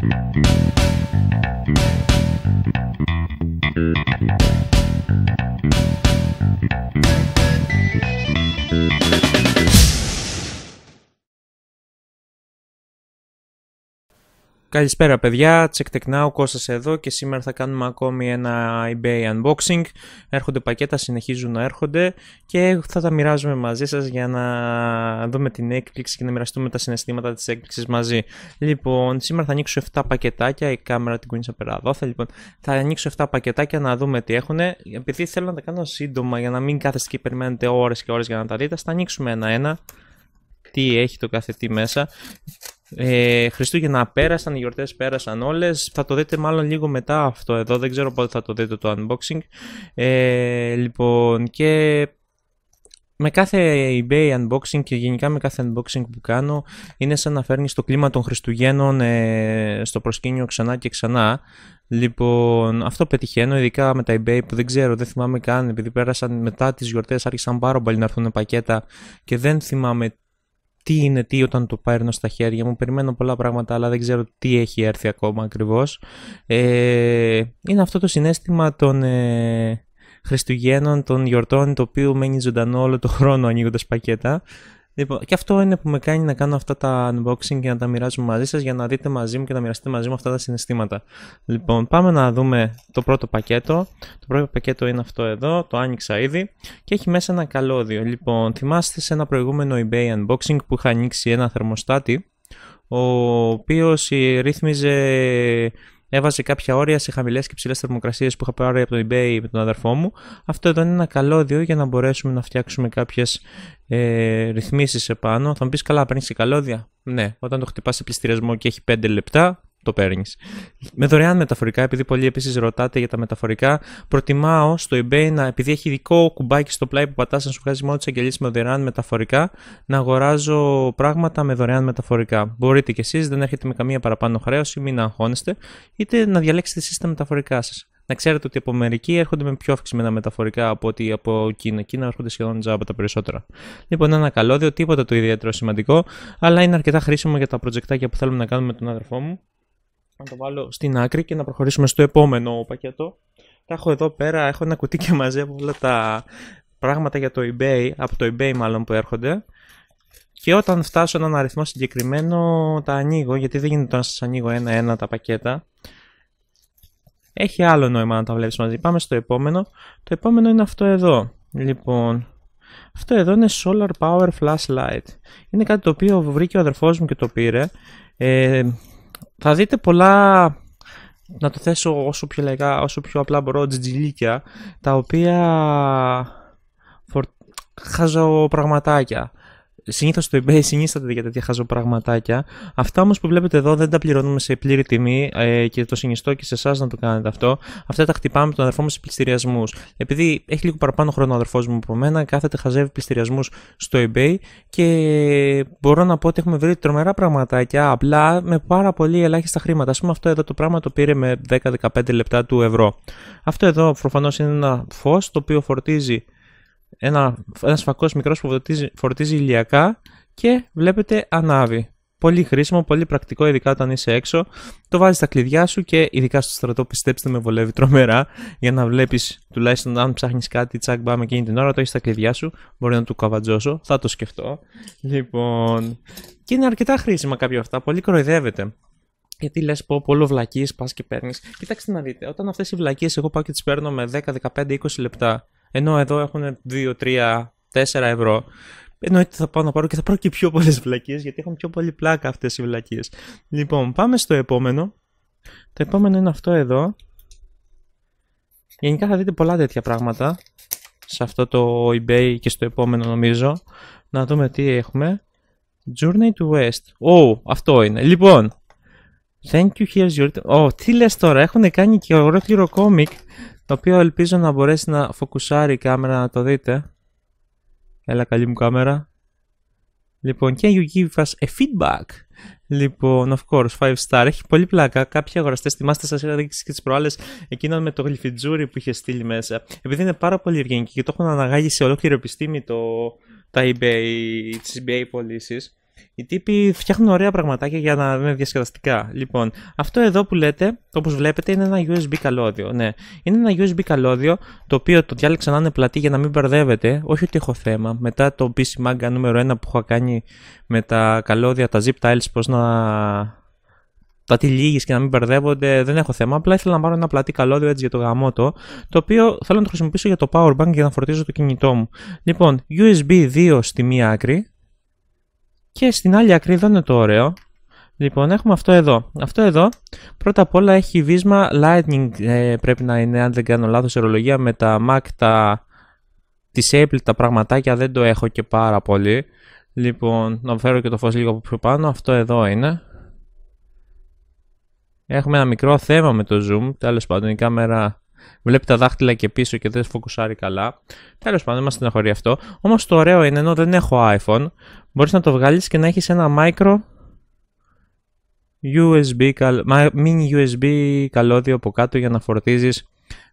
thank you Καλησπέρα παιδιά, check tech now, Κώστας εδώ και σήμερα θα κάνουμε ακόμη ένα eBay unboxing. Έρχονται πακέτα, συνεχίζουν να έρχονται και θα τα μοιράζουμε μαζί σας για να δούμε την έκπληξη και να μοιραστούμε τα συναισθήματα της έκπληξης μαζί. Λοιπόν, σήμερα θα ανοίξω 7 πακετάκια, η κάμερα την κουνήσα πέρα εδώ. Θα, λοιπόν, θα ανοίξω 7 πακετάκια να δούμε τι έχουν. Επειδή θέλω να τα κάνω σύντομα για να μην κάθεστε και περιμένετε ώρες και ώρες για να τα δείτε, θα ανοίξουμε ένα-ένα τι έχει το κάθε τι μέσα. Ε, Χριστούγεννα πέρασαν, οι γιορτές πέρασαν όλες. Θα το δείτε μάλλον λίγο μετά αυτό εδώ. Δεν ξέρω πότε θα το δείτε το unboxing. Ε, λοιπόν, και με κάθε eBay unboxing και γενικά με κάθε unboxing που κάνω είναι σαν να φέρνεις το κλίμα των Χριστουγέννων ε, στο προσκήνιο ξανά και ξανά. Λοιπόν, αυτό πετυχαίνω, ειδικά με τα eBay που δεν ξέρω, δεν θυμάμαι καν, επειδή πέρασαν μετά τις γιορτές, άρχισαν πάρα πολύ να έρθουν πακέτα και δεν θυμάμαι τι είναι τι όταν το παίρνω στα χέρια μου. Περιμένω πολλά πράγματα, αλλά δεν ξέρω τι έχει έρθει ακόμα ακριβώς. Ε, είναι αυτό το συνέστημα των ε, Χριστουγέννων, των γιορτών, το οποίο μένει ζωντανό όλο το χρόνο ανοίγοντας πακέτα. Λοιπόν, και αυτό είναι που με κάνει να κάνω αυτά τα unboxing και να τα μοιράζουμε μαζί σας για να δείτε μαζί μου και να μοιραστείτε μαζί μου αυτά τα συναισθήματα. Λοιπόν, πάμε να δούμε το πρώτο πακέτο. Το πρώτο πακέτο είναι αυτό εδώ, το άνοιξα ήδη και έχει μέσα ένα καλώδιο. Λοιπόν, θυμάστε σε ένα προηγούμενο eBay unboxing που είχα ανοίξει ένα θερμοστάτη ο οποίος ρύθμιζε έβαζε κάποια όρια σε χαμηλές και ψηλές θερμοκρασίες που είχα πάρει από το eBay με τον αδερφό μου. Αυτό είναι ένα καλώδιο για να μπορέσουμε να φτιάξουμε κάποιες ε, ρυθμίσεις επάνω. Θα μου πεις καλά, παίρνεις και καλώδια. Ναι, όταν το χτυπάς σε πληστηριασμό και έχει 5 λεπτά, το παίρνει. Με δωρεάν μεταφορικά, επειδή πολλοί επίσης ρωτάτε για τα μεταφορικά, προτιμάω στο eBay να, επειδή έχει ειδικό κουμπάκι στο πλάι που πατάς να σου βγάζει μόνο τις αγγελίες με δωρεάν μεταφορικά, να αγοράζω πράγματα με δωρεάν μεταφορικά. Μπορείτε κι εσείς, δεν έχετε με καμία παραπάνω χρέωση, μην αγχώνεστε, είτε να διαλέξετε εσείς τα μεταφορικά σας. Να ξέρετε ότι από μερικοί έρχονται με πιο αυξημένα μεταφορικά από ότι από Κίνα. Κίνα έρχονται σχεδόν τζάμπα τα περισσότερα. Λοιπόν, ένα καλώδιο, τίποτα το ιδιαίτερο σημαντικό, αλλά είναι αρκετά χρήσιμο για τα προτζεκτάκια που θέλουμε να κάνουμε με τον άδερφό μου να το βάλω στην άκρη και να προχωρήσουμε στο επόμενο πακέτο. Τα έχω εδώ πέρα, έχω ένα κουτί και μαζί από όλα τα πράγματα για το eBay, από το eBay μάλλον που έρχονται. Και όταν φτάσω έναν αριθμό συγκεκριμένο τα ανοίγω, γιατί δεν γίνεται να σας ανοίγω ένα-ένα τα πακέτα. Έχει άλλο νόημα να τα βλέπεις μαζί. Πάμε στο επόμενο. Το επόμενο είναι αυτό εδώ. Λοιπόν, αυτό εδώ είναι Solar Power Flashlight. Είναι κάτι το οποίο βρήκε ο αδερφός μου και το πήρε. Ε, θα δείτε πολλά, να το θέσω όσο πιο, λεγά, όσο πιο απλά μπορώ, τζιτζιλίκια, τα οποία φορ... χάζω πραγματάκια. Συνήθως το eBay συνίσταται για τέτοια χαζοπραγματάκια. Αυτά όμως που βλέπετε εδώ δεν τα πληρώνουμε σε πλήρη τιμή ε, και το συνιστώ και σε εσάς να το κάνετε αυτό. Αυτά τα χτυπάμε με τον αδερφό μου σε πληστηριασμούς. Επειδή έχει λίγο παραπάνω χρόνο ο αδερφός μου από μένα, κάθεται χαζεύει πληστηριασμούς στο eBay και μπορώ να πω ότι έχουμε βρει τρομερά πραγματάκια απλά με πάρα πολύ ελάχιστα χρήματα. Ας πούμε αυτό εδώ το πράγμα το πήρε με 10-15 λεπτά του ευρώ. Αυτό εδώ προφανώς είναι ένα φως το οποίο φορτίζει ένα, ένας φακός μικρός που φορτίζει, φορτίζει ηλιακά και βλέπετε ανάβει. Πολύ χρήσιμο, πολύ πρακτικό, ειδικά όταν είσαι έξω. Το βάζεις στα κλειδιά σου και ειδικά στο στρατό, πιστέψτε με, βολεύει τρομερά. Για να βλέπεις, τουλάχιστον αν ψάχνεις κάτι, τσακ μπάμε εκείνη την ώρα, το έχεις στα κλειδιά σου. Μπορεί να του καβατζώσω, θα το σκεφτώ. Λοιπόν. Και είναι αρκετά χρήσιμα κάποια αυτά, πολύ κοροϊδεύεται. Γιατί λες, πω, πολλο βλακίες, πας και παίρνεις. Κοιτάξτε να δείτε, όταν αυτές οι βλακίες εγώ πάω και τις παίρνω με 10, 15, 20 λεπτά. Ενώ εδώ έχουν 2, 3, 4 ευρώ. Εννοείται θα πάω να πάρω και θα πάρω και πιο πολλές βλακίες, γιατί έχουν πιο πολύ πλάκα αυτές οι βλακίες. Λοιπόν, πάμε στο επόμενο. Το επόμενο είναι αυτό εδώ. Γενικά θα δείτε πολλά τέτοια πράγματα σε αυτό το eBay και στο επόμενο νομίζω. Να δούμε τι έχουμε. Journey to West. Oh, αυτό είναι. Λοιπόν, Thank you, here's your... Oh, τι λες τώρα, έχουν κάνει και ολόκληρο κόμικ το οποίο ελπίζω να μπορέσει να φοκουσάρει η κάμερα να το δείτε. Έλα καλή μου κάμερα. Λοιπόν, και you give us a feedback? Λοιπόν, of course, 5 star. Έχει πολύ πλάκα. Κάποιοι αγοραστές, θυμάστε, σας είχα δείξει και τις προάλλες εκείνον με το γλυφιτζούρι που είχε στείλει μέσα. Επειδή είναι πάρα πολύ ευγενική και το έχουν αναγάγει σε ολόκληρη επιστήμη το, τα eBay, τις eBay πωλήσεις. Οι τύποι φτιάχνουν ωραία πραγματάκια για να είναι διασκεδαστικά. Λοιπόν, αυτό εδώ που λέτε, όπως βλέπετε, είναι ένα USB καλώδιο. Ναι, είναι ένα USB καλώδιο το οποίο το διάλεξα να είναι πλατή για να μην μπερδεύετε. Όχι ότι έχω θέμα. Μετά το PC Manga νούμερο 1 που έχω κάνει με τα καλώδια, τα zip tiles, πώς να τα τυλίγεις και να μην μπερδεύονται, δεν έχω θέμα. Απλά ήθελα να πάρω ένα πλατή καλώδιο έτσι για το γαμότο, το οποίο θέλω να το χρησιμοποιήσω για το power bank για να φορτίζω το κινητό μου. Λοιπόν, USB 2 στη μία άκρη, και στην άλλη άκρη εδώ είναι το ωραίο. Λοιπόν, έχουμε αυτό εδώ. Αυτό εδώ, πρώτα απ' όλα έχει βίσμα Lightning, ε, πρέπει να είναι, αν δεν κάνω λάθος, ορολογία με τα Mac, τα... Τη Apple τα πραγματάκια δεν το έχω και πάρα πολύ. Λοιπόν, να φέρω και το φως λίγο από πιο πάνω. Αυτό εδώ είναι. Έχουμε ένα μικρό θέμα με το zoom. τέλος πάντων η κάμερα βλέπει τα δάχτυλα και πίσω και δεν φοκουσάρει καλά. Τέλος πάντων, μας στεναχωρεί αυτό. Όμως το ωραίο είναι ενώ δεν έχω iPhone, μπορείς να το βγάλεις και να έχεις ένα micro USB, mini USB καλώδιο από κάτω για να φορτίζεις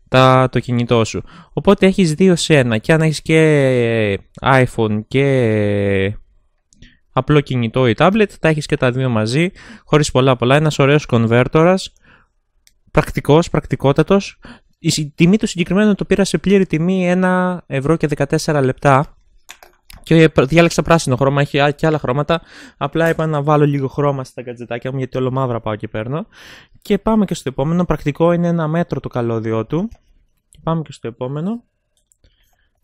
τα, το κινητό σου. Οπότε έχεις δύο σε ένα και αν έχεις και iPhone και απλό κινητό ή tablet, τα έχεις και τα δύο μαζί, χωρίς πολλά πολλά. Ένας ωραίος κονβέρτορας, πρακτικός, πρακτικότατος, η τιμή του συγκεκριμένου το πήρα σε πλήρη τιμή 1 ευρώ και 14 λεπτά και ε, διάλεξα πράσινο χρώμα, έχει και άλλα χρώματα. Απλά είπα να βάλω λίγο χρώμα στα κατζετάκια μου γιατί όλο μαύρα πάω και παίρνω. Και πάμε και στο επόμενο. Πρακτικό είναι ένα μέτρο το καλώδιό του. πάμε και στο επόμενο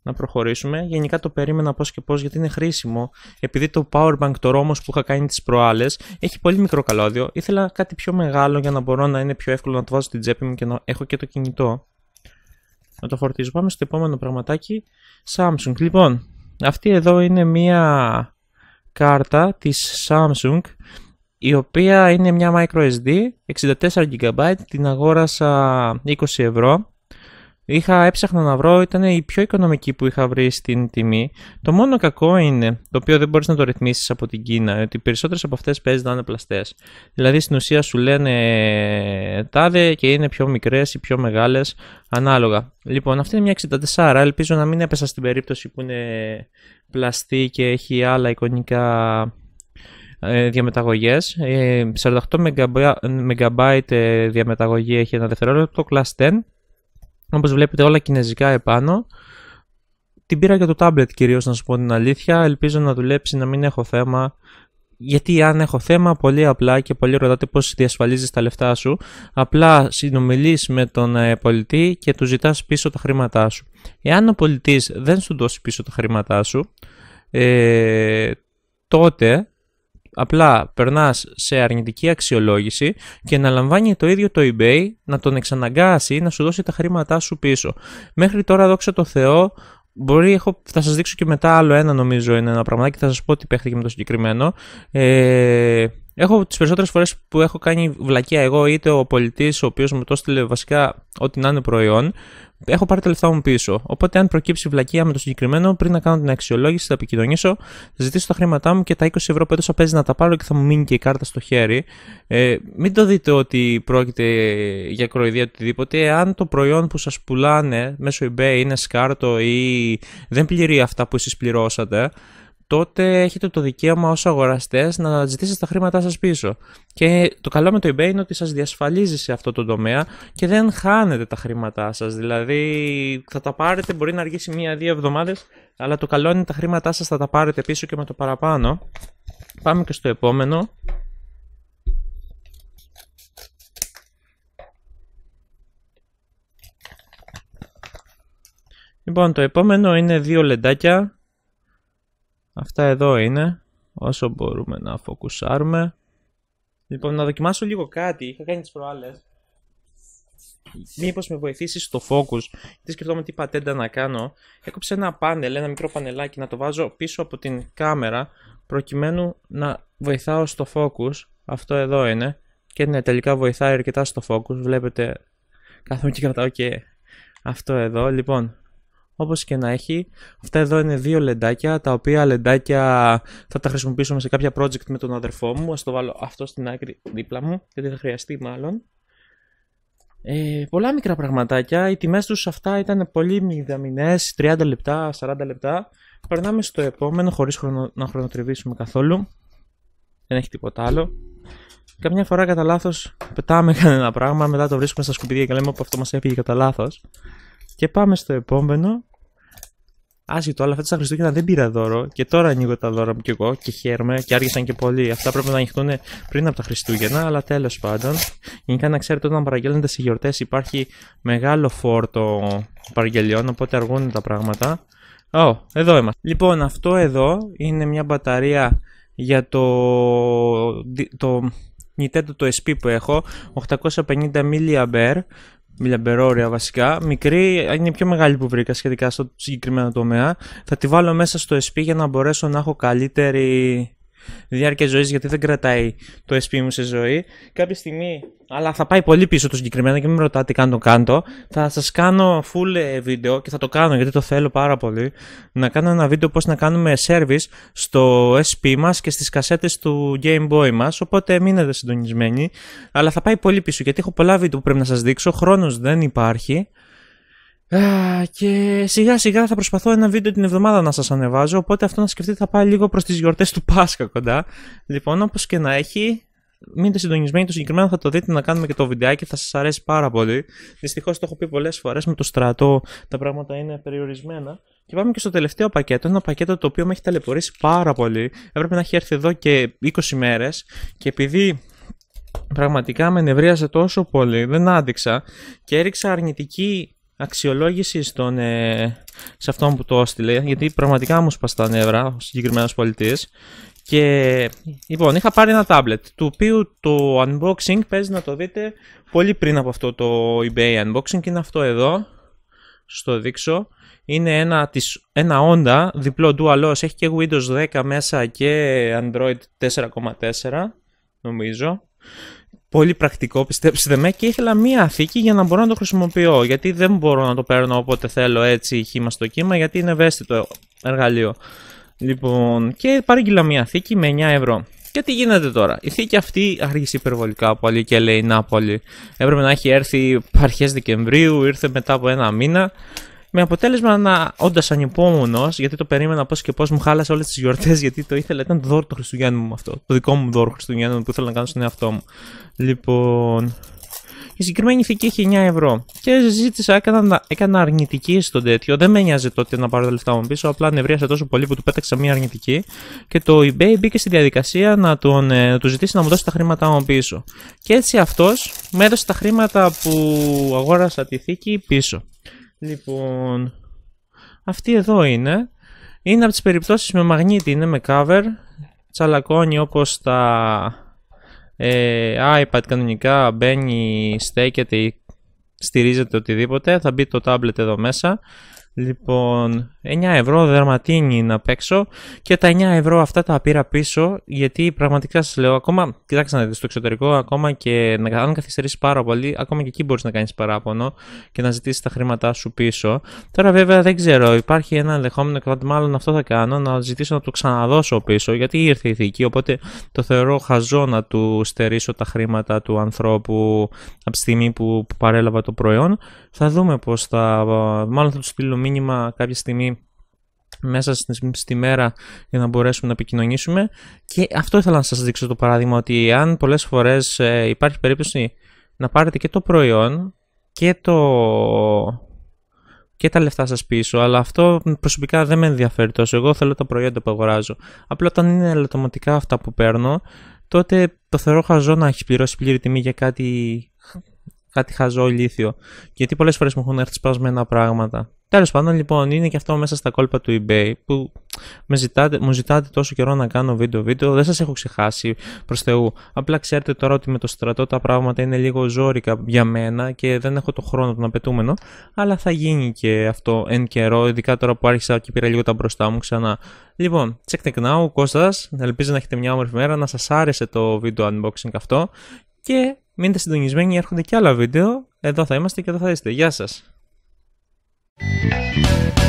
να προχωρήσουμε. Γενικά το περίμενα πώς και πώς γιατί είναι χρήσιμο. Επειδή το Powerbank, το ρόμο που είχα κάνει τις προάλλες, έχει πολύ μικρό καλώδιο. Ήθελα κάτι πιο μεγάλο για να μπορώ να είναι πιο εύκολο να το βάζω στην τσέπη μου και να έχω και το κινητό. Να το φορτίζω. Πάμε στο επόμενο πραγματάκι. Samsung. Λοιπόν, αυτή εδώ είναι μία κάρτα της Samsung η οποία είναι μια microSD 64 GB την αγόρασα 20 ευρώ είχα έψαχνα να βρω, ήταν η πιο οικονομική που είχα βρει στην τιμή. Το μόνο κακό είναι, το οποίο δεν μπορείς να το ρυθμίσεις από την Κίνα, ότι οι περισσότερες από αυτές παίζεις να είναι πλαστές. Δηλαδή στην ουσία σου λένε τάδε και είναι πιο μικρές ή πιο μεγάλες, ανάλογα. Λοιπόν, αυτή είναι μια 64, ελπίζω να μην έπεσα στην περίπτωση που είναι πλαστή και έχει άλλα εικονικά ε, διαμεταγωγές 48 ε, MB ε, διαμεταγωγή έχει ένα δευτερόλεπτο Class 10 όπως βλέπετε όλα κινέζικα επάνω. Την πήρα για το τάμπλετ κυρίως να σου πω την αλήθεια. Ελπίζω να δουλέψει, να μην έχω θέμα. Γιατί αν έχω θέμα, πολύ απλά και πολύ ρωτάτε πώς διασφαλίζεις τα λεφτά σου, απλά συνομιλείς με τον ε, πολιτή και του ζητάς πίσω τα χρήματά σου. Εάν ο πολιτής δεν σου δώσει πίσω τα χρήματά σου, ε, τότε απλά περνάς σε αρνητική αξιολόγηση και να λαμβάνει το ίδιο το eBay να τον εξαναγκάσει να σου δώσει τα χρήματά σου πίσω. Μέχρι τώρα δόξα τω Θεώ Μπορεί, έχω, θα σας δείξω και μετά άλλο ένα νομίζω είναι ένα πραγματάκι, θα σας πω τι παίχτηκε με το συγκεκριμένο. Ε, Έχω τις περισσότερες φορές που έχω κάνει βλακεία εγώ, είτε ο πολιτής, ο οποίος μου το έστειλε βασικά ό,τι να είναι προϊόν, έχω πάρει τα λεφτά μου πίσω. Οπότε, αν προκύψει βλακεία με το συγκεκριμένο, πριν να κάνω την αξιολόγηση, θα επικοινωνήσω, θα ζητήσω τα χρήματά μου και τα 20 ευρώ που έδωσα παίζει να τα πάρω και θα μου μείνει και η κάρτα στο χέρι. Ε, μην το δείτε ότι πρόκειται για κροϊδία οτιδήποτε. Αν το προϊόν που σας πουλάνε μέσω eBay είναι σκάρτο ή δεν πληρεί αυτά που εσείς πληρώσατε, τότε έχετε το δικαίωμα ως αγοραστές να ζητήσετε τα χρήματά σας πίσω. Και το καλό με το eBay είναι ότι σας διασφαλίζει σε αυτό το τομέα και δεν χάνετε τα χρήματά σας. Δηλαδή θα τα πάρετε, μπορεί να αργήσει μία-δύο εβδομάδες, αλλά το καλό είναι τα χρήματά σας θα τα πάρετε πίσω και με το παραπάνω. Πάμε και στο επόμενο. Λοιπόν, το επόμενο είναι δύο λεντάκια Αυτά εδώ είναι. Όσο μπορούμε να φοκουσάρουμε. Λοιπόν, να δοκιμάσω λίγο κάτι. Είχα κάνει τις προάλλες. Μήπως με βοηθήσεις στο focus, γιατί σκεφτόμαστε τι πατέντα να κάνω. Έκοψε ένα πάνελ, ένα μικρό πανελάκι, να το βάζω πίσω από την κάμερα, προκειμένου να βοηθάω στο focus. Αυτό εδώ είναι. Και ναι, τελικά βοηθάει αρκετά στο focus. Βλέπετε, κάθομαι και κρατάω και αυτό εδώ. Λοιπόν, όπως και να έχει, αυτά εδώ είναι δύο λεντάκια, τα οποία λεντάκια θα τα χρησιμοποιήσουμε σε κάποια project με τον αδερφό μου. Ας το βάλω αυτό στην άκρη δίπλα μου, γιατί θα χρειαστεί μάλλον. Ε, πολλά μικρά πραγματάκια, οι τιμές τους αυτά ήταν πολύ μηδαμινές, 30 λεπτά, 40 λεπτά. Περνάμε στο επόμενο χωρίς χρονο, να χρονοτριβήσουμε καθόλου. Δεν έχει τίποτα άλλο. Καμιά φορά κατά λάθος πετάμε κανένα πράγμα, μετά το βρίσκουμε στα σκουπίδια και λέμε ότι αυτό μας έφυγε κατά λάθος. Και πάμε στο επόμενο. Άσχετο, αλλά φέτος τα Χριστούγεννα δεν πήρα δώρο και τώρα ανοίγω τα δώρα μου κι εγώ και χαίρομαι και άργησαν και πολύ. Αυτά πρέπει να ανοιχτούν πριν από τα Χριστούγεννα, αλλά τέλος πάντων. Γενικά να ξέρετε όταν παραγγέλνετε σε γιορτές υπάρχει μεγάλο φόρτο παραγγελιών, οπότε αργούν τα πράγματα. Ω, εδώ είμαστε. Λοιπόν, αυτό εδώ είναι μια μπαταρία για το, το Nintendo το SP που έχω, 850 mAh Μιλιαμπερόρια βασικά. Μικρή, είναι η πιο μεγάλη που βρήκα σχετικά στο συγκεκριμένο τομέα. Θα τη βάλω μέσα στο SP για να μπορέσω να έχω καλύτερη διάρκεια ζωής, γιατί δεν κρατάει το SP μου σε ζωή. Κάποια στιγμή, αλλά θα πάει πολύ πίσω το συγκεκριμένο και μην με ρωτάτε καν το κάντο. Θα σας κάνω full ε, βίντεο και θα το κάνω γιατί το θέλω πάρα πολύ. Να κάνω ένα βίντεο πώς να κάνουμε service στο SP μας και στις κασέτες του Game Boy μας. Οπότε μείνετε συντονισμένοι. Αλλά θα πάει πολύ πίσω γιατί έχω πολλά βίντεο που πρέπει να σας δείξω. Χρόνος δεν υπάρχει και σιγά σιγά θα προσπαθώ ένα βίντεο την εβδομάδα να σας ανεβάζω οπότε αυτό να σκεφτείτε θα πάει λίγο προς τις γιορτές του Πάσχα κοντά λοιπόν όπως και να έχει μείνετε συντονισμένοι το συγκεκριμένο θα το δείτε να κάνουμε και το βιντεάκι θα σας αρέσει πάρα πολύ δυστυχώς το έχω πει πολλές φορές με το στρατό τα πράγματα είναι περιορισμένα και πάμε και στο τελευταίο πακέτο, ένα πακέτο το οποίο με έχει ταλαιπωρήσει πάρα πολύ έπρεπε να έχει έρθει εδώ και 20 μέρες και επειδή πραγματικά με νευρίαζε τόσο πολύ δεν άντεξα και έριξα αρνητική αξιολόγηση ε, σε αυτόν που το έστειλε, γιατί πραγματικά μου σπαστά νεύρα ο συγκεκριμένος πολιτής. Και λοιπόν, είχα πάρει ένα tablet, του οποίου το unboxing παίζει να το δείτε πολύ πριν από αυτό το eBay unboxing. και Είναι αυτό εδώ, στο δείξω. Είναι ένα, της, ένα Honda, διπλό dual έχει και Windows 10 μέσα και Android 4,4 νομίζω πολύ πρακτικό, πιστέψτε με, και ήθελα μία θήκη για να μπορώ να το χρησιμοποιώ. Γιατί δεν μπορώ να το παίρνω όποτε θέλω έτσι χήμα στο κύμα, γιατί είναι ευαίσθητο εργαλείο. Λοιπόν, και παρήγγειλα μία θήκη με 9 ευρώ. Και τι γίνεται τώρα. Η θήκη αυτή άργησε υπερβολικά πολύ και λέει Νάπολη. Έπρεπε να έχει έρθει αρχές Δεκεμβρίου, ήρθε μετά από ένα μήνα. Με αποτέλεσμα να όντας ανυπόμονος, γιατί το περίμενα πώς και πώς μου χάλασε όλες τις γιορτές, γιατί το ήθελα. Ήταν το δώρο του Χριστουγέννου μου αυτό. Το δικό μου δώρο Χριστουγέννου που ήθελα να κάνω στον εαυτό μου. Λοιπόν. Η συγκεκριμένη ηθική έχει 9 ευρώ. Και ζήτησα, έκανα, έκανα αρνητική στον τέτοιο. Δεν με νοιάζει τότε να πάρω τα λεφτά μου πίσω. Απλά νευρίασα τόσο πολύ που του πέταξα μία αρνητική. Και το eBay μπήκε στη διαδικασία να, τον, ε, να του ζητήσει να μου δώσει τα χρήματά μου πίσω. Και έτσι αυτός μου έδωσε τα χρήματα που αγόρασα τη θήκη πίσω. Λοιπόν, αυτή εδώ είναι. Είναι από τις περιπτώσεις με μαγνήτη, είναι με cover. Τσαλακώνει όπως τα ε, iPad κανονικά, μπαίνει, στέκεται ή στηρίζεται οτιδήποτε. Θα μπει το tablet εδώ μέσα. Λοιπόν, 9 ευρώ δερματίνι να παίξω και τα 9 ευρώ αυτά τα πήρα πίσω γιατί πραγματικά σας λέω ακόμα, κοιτάξτε να δείτε στο εξωτερικό ακόμα και να, αν καθυστερήσεις πάρα πολύ ακόμα και εκεί μπορείς να κάνεις παράπονο και να ζητήσεις τα χρήματά σου πίσω. Τώρα βέβαια δεν ξέρω, υπάρχει ένα ενδεχόμενο και μάλλον αυτό θα κάνω να ζητήσω να το ξαναδώσω πίσω γιατί ήρθε η ηθική, οπότε το θεωρώ χαζό να του στερήσω τα χρήματα του ανθρώπου από τη στιγμή που παρέλαβα το προϊόν. Θα δούμε πώς θα, μάλλον θα του στείλω μήνυμα κάποια στιγμή μέσα στη μέρα για να μπορέσουμε να επικοινωνήσουμε. Και αυτό ήθελα να σας δείξω το παράδειγμα ότι αν πολλές φορές ε, υπάρχει περίπτωση να πάρετε και το προϊόν και, το... και τα λεφτά σας πίσω, αλλά αυτό προσωπικά δεν με ενδιαφέρει τόσο. Εγώ θέλω τα προϊόντα που αγοράζω. Απλά όταν είναι ελαττωματικά αυτά που παίρνω, τότε το θεωρώ χαζό να έχει πληρώσει πλήρη τιμή για κάτι, κάτι χαζό ηλίθιο. Γιατί πολλές φορές μου έχουν έρθει σπασμένα πράγματα. Τέλος πάντων, λοιπόν, είναι και αυτό μέσα στα κόλπα του eBay που με ζητάτε, μου ζητάτε τόσο καιρό να κάνω βίντεο-βίντεο. Δεν σας έχω ξεχάσει προς Θεού. Απλά ξέρετε τώρα ότι με το στρατό τα πράγματα είναι λίγο ζώρικα για μένα και δεν έχω το χρόνο τον απαιτούμενο. Αλλά θα γίνει και αυτό εν καιρό, ειδικά τώρα που άρχισα και πήρα λίγο τα μπροστά μου ξανά. Λοιπόν, check the now, Κώστας. Ελπίζω να έχετε μια όμορφη μέρα, να σας άρεσε το βίντεο unboxing αυτό. Και μείνετε συντονισμένοι, έρχονται και άλλα βίντεο. Εδώ θα είμαστε και εδώ θα είστε. Γεια σας! Thank you.